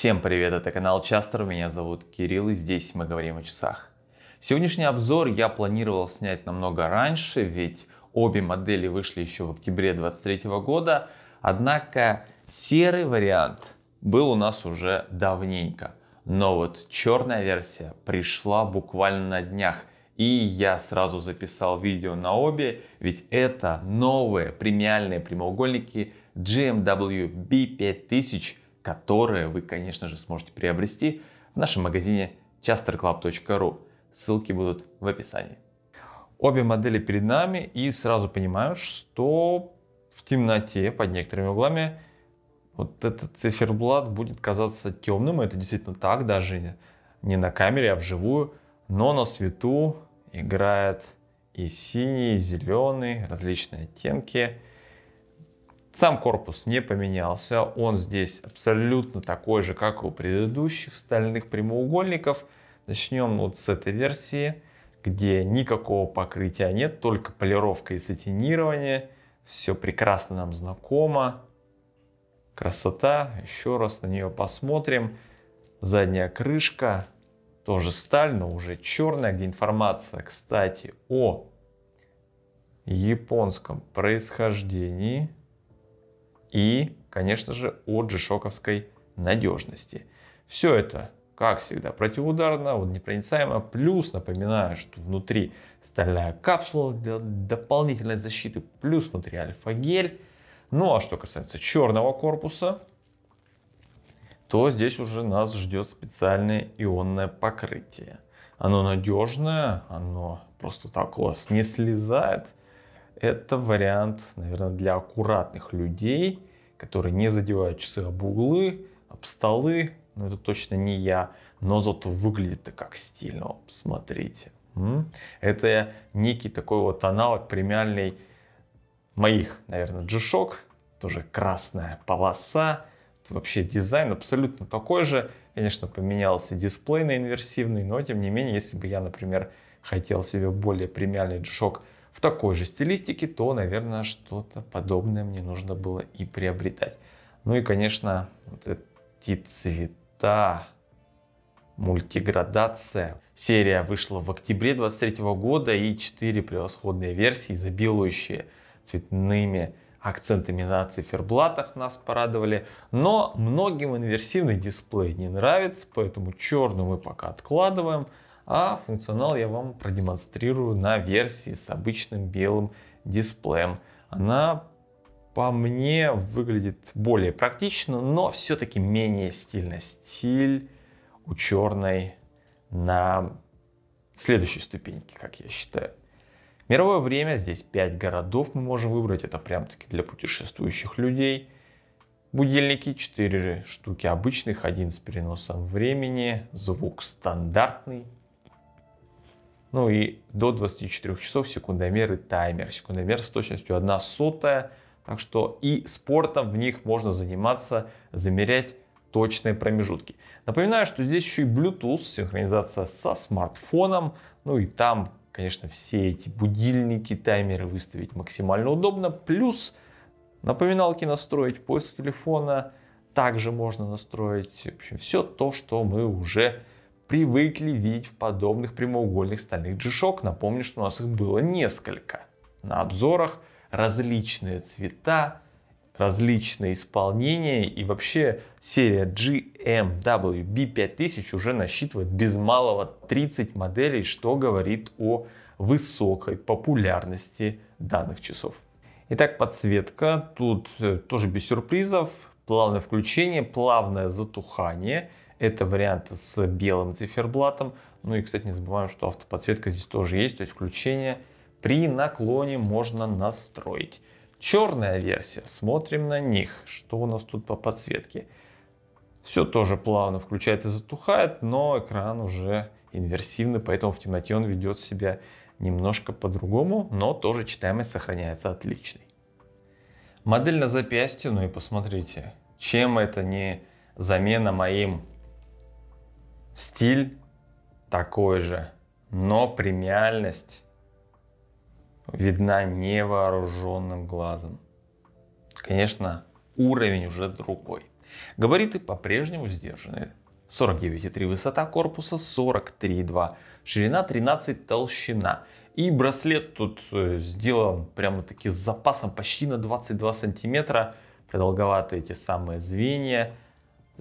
Всем привет, это канал Частер, меня зовут Кирилл и здесь мы говорим о часах. Сегодняшний обзор я планировал снять намного раньше, ведь обе модели вышли еще в октябре 2023 года, однако серый вариант был у нас уже давненько. Но вот черная версия пришла буквально на днях, и я сразу записал видео на обе, ведь это новые премиальные прямоугольники GMW B5000 которые вы, конечно же, сможете приобрести в нашем магазине chasterclub.ru. Ссылки будут в описании. Обе модели перед нами и сразу понимаю, что в темноте под некоторыми углами вот этот циферблат будет казаться темным. Это действительно так, даже не на камере, а вживую. Но на свету играет и синий, и зеленый, различные оттенки. Сам корпус не поменялся, он здесь абсолютно такой же, как и у предыдущих стальных прямоугольников. Начнем вот с этой версии, где никакого покрытия нет, только полировка и сатинирование. Все прекрасно нам знакомо. Красота, еще раз на нее посмотрим. Задняя крышка, тоже сталь, но уже черная, где информация, кстати, о японском происхождении и, конечно же, о джишоковской надежности. Все это, как всегда, противоударно, непроницаемо. Плюс, напоминаю, что внутри стальная капсула для дополнительной защиты, плюс внутри альфа-гель. Ну а что касается черного корпуса, то здесь уже нас ждет специальное ионное покрытие. Оно надежное, оно просто так у вас не слезает – это вариант, наверное, для аккуратных людей, которые не задевают часы об углы, об столы. Но ну, это точно не я. Но зато выглядит-то как стильно. Смотрите, Это некий такой вот аналог премиальный моих, наверное, G-Shock. Тоже красная полоса. Это вообще дизайн абсолютно такой же. Конечно, поменялся дисплей на инверсивный, но тем не менее, если бы я, например, хотел себе более премиальный G-Shock в такой же стилистике, то, наверное, что-то подобное мне нужно было и приобретать. Ну и, конечно, вот эти цвета, мультиградация. Серия вышла в октябре 23 года и 4 превосходные версии, изобилующие цветными акцентами на циферблатах нас порадовали. Но многим инверсивный дисплей не нравится, поэтому черную мы пока откладываем. А функционал я вам продемонстрирую на версии с обычным белым дисплеем. Она по мне выглядит более практично, но все-таки менее стильно. Стиль у черной на следующей ступеньке, как я считаю. Мировое время, здесь 5 городов мы можем выбрать, это прям таки для путешествующих людей. Будильники 4 штуки обычных, один с переносом времени, звук стандартный, ну и до 24 часов секундомеры, и таймер. Секундомер с точностью 1 сотая. Так что и спортом в них можно заниматься, замерять точные промежутки. Напоминаю, что здесь еще и Bluetooth, синхронизация со смартфоном. Ну и там, конечно, все эти будильники, таймеры выставить максимально удобно. Плюс напоминалки настроить, поиск телефона также можно настроить. В общем, все то, что мы уже привыкли видеть в подобных прямоугольных стальных g Напомню, что у нас их было несколько. На обзорах различные цвета, различные исполнения и вообще серия GMW B5000 уже насчитывает без малого 30 моделей, что говорит о высокой популярности данных часов. Итак, подсветка. Тут э, тоже без сюрпризов. Плавное включение, плавное затухание. Это вариант с белым циферблатом. Ну и, кстати, не забываем, что автоподсветка здесь тоже есть, то есть включение при наклоне можно настроить. Черная версия, смотрим на них, что у нас тут по подсветке. Все тоже плавно включается, затухает, но экран уже инверсивный, поэтому в темноте он ведет себя немножко по-другому, но тоже читаемость сохраняется отличной. Модель на запястье, ну и посмотрите, чем это не замена моим Стиль такой же, но премиальность видна невооруженным глазом. Конечно, уровень уже другой. Габариты по-прежнему сдержанные. 49,3 высота корпуса, 43,2 ширина, 13 толщина. И браслет тут э, сделан прямо-таки с запасом почти на 22 сантиметра. Продолговатые эти самые звенья.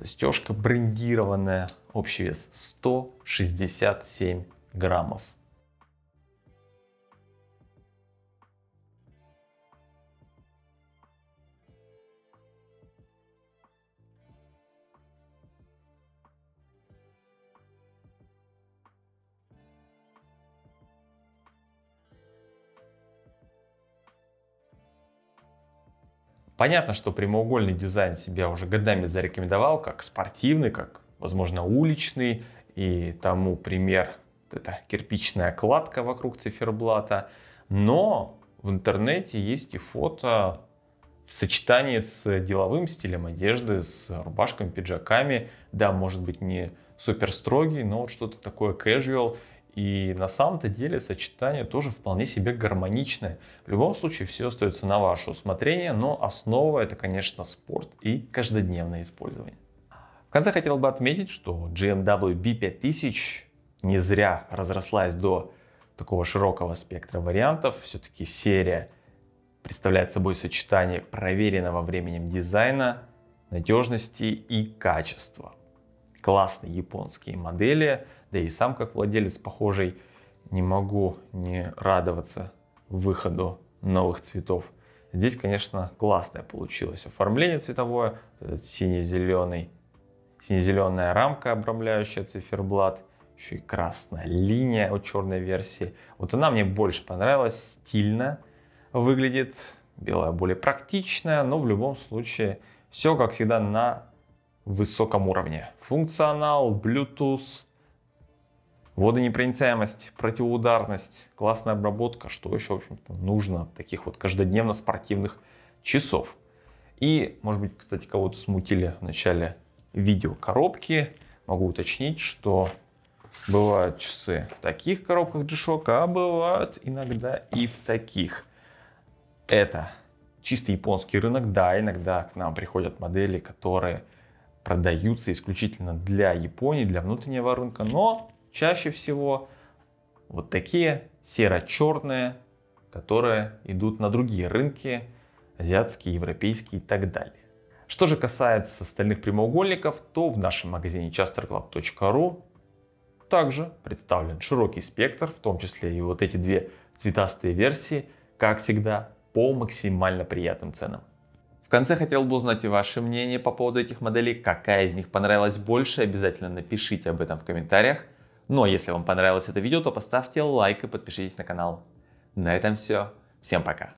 Застежка брендированная, общий вес 167 граммов. Понятно, что прямоугольный дизайн себя уже годами зарекомендовал как спортивный, как, возможно, уличный. И тому пример – это кирпичная кладка вокруг циферблата. Но в интернете есть и фото в сочетании с деловым стилем одежды, с рубашками, пиджаками. Да, может быть, не супер строгий, но вот что-то такое casual. И на самом-то деле сочетание тоже вполне себе гармоничное. В любом случае все остается на ваше усмотрение, но основа это, конечно, спорт и каждодневное использование. В конце хотел бы отметить, что GMW B5000 не зря разрослась до такого широкого спектра вариантов. Все-таки серия представляет собой сочетание проверенного временем дизайна, надежности и качества. Классные японские модели – да и сам как владелец похожий, не могу не радоваться выходу новых цветов. Здесь, конечно, классное получилось оформление цветовое, этот синий-зеленый, сине-зеленая рамка, обрамляющая циферблат, еще и красная линия у черной версии. Вот она мне больше понравилась, стильно выглядит, белая более практичная, но в любом случае все, как всегда, на высоком уровне. Функционал, Bluetooth, Водонепроницаемость, противоударность, классная обработка, что еще, в общем-то, нужно таких вот каждодневно спортивных часов. И, может быть, кстати, кого-то смутили в начале видео коробки. Могу уточнить, что бывают часы в таких коробках G-Shock, а бывают иногда и в таких. Это чисто японский рынок. Да, иногда к нам приходят модели, которые продаются исключительно для Японии, для внутреннего рынка, но Чаще всего вот такие серо-черные, которые идут на другие рынки, азиатские, европейские и так далее. Что же касается остальных прямоугольников, то в нашем магазине chasterclub.ru также представлен широкий спектр, в том числе и вот эти две цветастые версии, как всегда, по максимально приятным ценам. В конце хотел бы узнать и ваше мнение по поводу этих моделей, какая из них понравилась больше, обязательно напишите об этом в комментариях. Ну а если вам понравилось это видео, то поставьте лайк и подпишитесь на канал. На этом все. Всем пока.